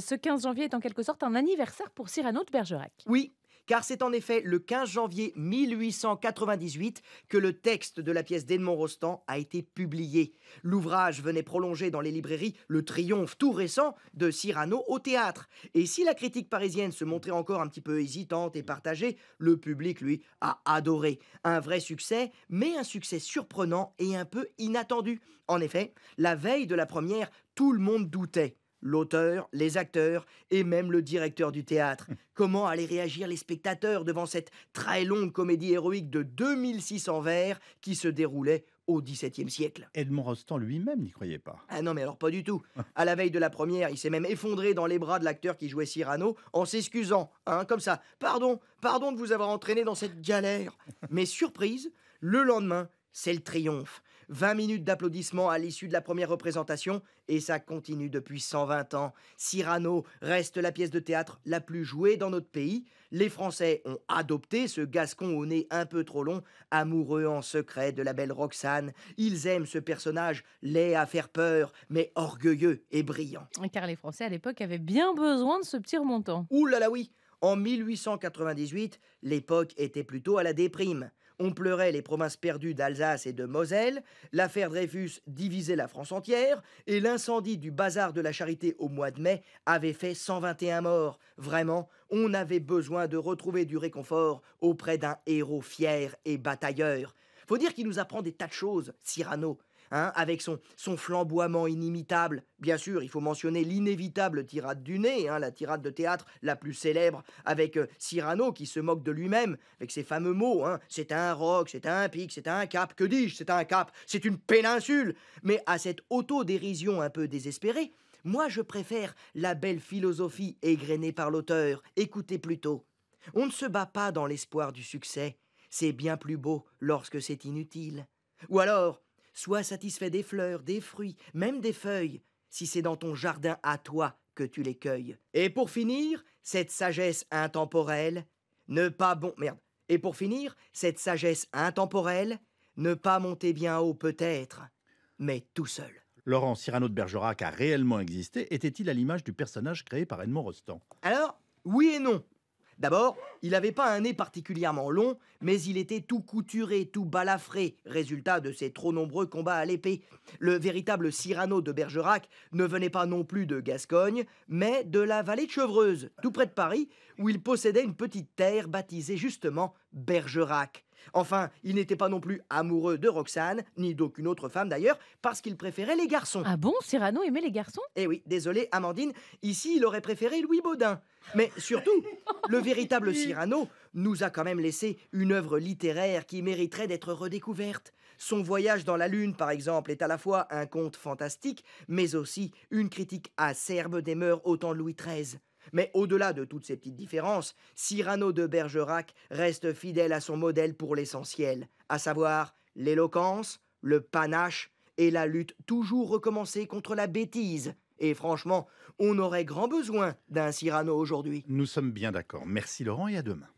ce 15 janvier est en quelque sorte un anniversaire pour Cyrano de Bergerac. Oui, car c'est en effet le 15 janvier 1898 que le texte de la pièce d'Edmond Rostand a été publié. L'ouvrage venait prolonger dans les librairies le triomphe tout récent de Cyrano au théâtre. Et si la critique parisienne se montrait encore un petit peu hésitante et partagée, le public, lui, a adoré. Un vrai succès, mais un succès surprenant et un peu inattendu. En effet, la veille de la première, tout le monde doutait l'auteur, les acteurs et même le directeur du théâtre. Hum. Comment allaient réagir les spectateurs devant cette très longue comédie héroïque de 2600 vers qui se déroulait au XVIIe siècle. Edmond Rostand lui-même n'y croyait pas. Ah non, mais alors pas du tout. À la veille de la première, il s'est même effondré dans les bras de l'acteur qui jouait Cyrano en s'excusant, hein, comme ça. Pardon, pardon de vous avoir entraîné dans cette galère. Mais surprise, le lendemain, c'est le triomphe. 20 minutes d'applaudissements à l'issue de la première représentation, et ça continue depuis 120 ans. Cyrano reste la pièce de théâtre la plus jouée dans notre pays. Les Français ont adopté ce Gascon au nez un peu trop long, amoureux en secret de la belle Roxane. Ils aiment ce personnage laid à faire peur, mais orgueilleux et brillant. Car les Français à l'époque avaient bien besoin de ce petit remontant. Ouh là là oui en 1898, l'époque était plutôt à la déprime on pleurait les provinces perdues d'Alsace et de Moselle, l'affaire Dreyfus divisait la France entière, et l'incendie du bazar de la Charité au mois de mai avait fait 121 morts. Vraiment, on avait besoin de retrouver du réconfort auprès d'un héros fier et batailleur. Faut dire qu'il nous apprend des tas de choses, Cyrano. Hein, avec son, son flamboiement inimitable. Bien sûr, il faut mentionner l'inévitable tirade du nez, hein, la tirade de théâtre la plus célèbre, avec euh, Cyrano qui se moque de lui-même, avec ses fameux mots hein. c'est un roc, c'est un pic, c'est un cap, que dis-je, c'est un cap, c'est une péninsule Mais à cette auto-dérision un peu désespérée, moi je préfère la belle philosophie égrenée par l'auteur. Écoutez plutôt. On ne se bat pas dans l'espoir du succès. C'est bien plus beau lorsque c'est inutile. Ou alors, Sois satisfait des fleurs, des fruits, même des feuilles, si c'est dans ton jardin à toi que tu les cueilles. Et pour finir, cette sagesse intemporelle, ne pas bon merde. Et pour finir, cette sagesse intemporelle, ne pas monter bien haut peut-être, mais tout seul. Laurent Cyrano de Bergerac a réellement existé Était-il à l'image du personnage créé par Edmond Rostand Alors, oui et non. D'abord, il n'avait pas un nez particulièrement long, mais il était tout couturé, tout balafré, résultat de ses trop nombreux combats à l'épée. Le véritable Cyrano de Bergerac ne venait pas non plus de Gascogne, mais de la vallée de Chevreuse, tout près de Paris, où il possédait une petite terre baptisée justement Bergerac. Enfin, il n'était pas non plus amoureux de Roxane, ni d'aucune autre femme d'ailleurs, parce qu'il préférait les garçons. Ah bon, Cyrano aimait les garçons Eh oui, désolé, Amandine, ici il aurait préféré Louis Baudin. Mais surtout, le véritable Cyrano nous a quand même laissé une œuvre littéraire qui mériterait d'être redécouverte. Son voyage dans la Lune, par exemple, est à la fois un conte fantastique, mais aussi une critique acerbe des mœurs au temps de Louis XIII. Mais au-delà de toutes ces petites différences, Cyrano de Bergerac reste fidèle à son modèle pour l'essentiel, à savoir l'éloquence, le panache et la lutte toujours recommencée contre la bêtise. Et franchement, on aurait grand besoin d'un Cyrano aujourd'hui. Nous sommes bien d'accord. Merci Laurent et à demain.